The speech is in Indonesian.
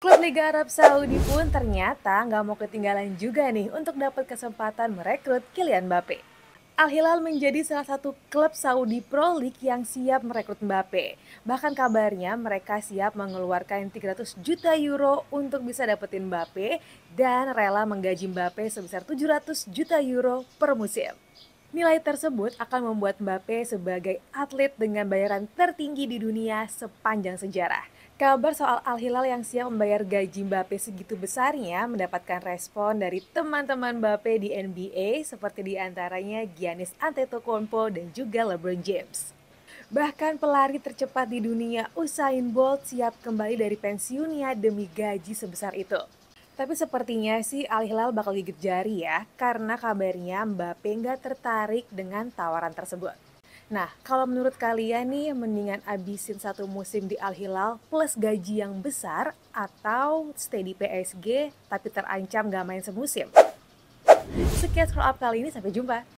Klub Liga Arab Saudi pun ternyata nggak mau ketinggalan juga nih untuk dapat kesempatan merekrut Kylian Mbappe. Al Hilal menjadi salah satu klub Saudi Pro League yang siap merekrut Mbappe. Bahkan kabarnya mereka siap mengeluarkan 300 juta euro untuk bisa dapetin Mbappe dan rela menggaji Mbappe sebesar 700 juta euro per musim. Nilai tersebut akan membuat Mbappe sebagai atlet dengan bayaran tertinggi di dunia sepanjang sejarah. Kabar soal Al Hilal yang siap membayar gaji Mbappe segitu besarnya mendapatkan respon dari teman-teman Mbappe di NBA seperti diantaranya Giannis Antetokounmpo dan juga LeBron James. Bahkan pelari tercepat di dunia Usain Bolt siap kembali dari pensiunnya demi gaji sebesar itu. Tapi sepertinya sih Al Hilal bakal gigit jari ya, karena kabarnya Mbappe nggak tertarik dengan tawaran tersebut. Nah, kalau menurut kalian nih, mendingan abisin satu musim di Al Hilal plus gaji yang besar atau stay di PSG tapi terancam gak main semusim? Sekian scroll up kali ini, sampai jumpa!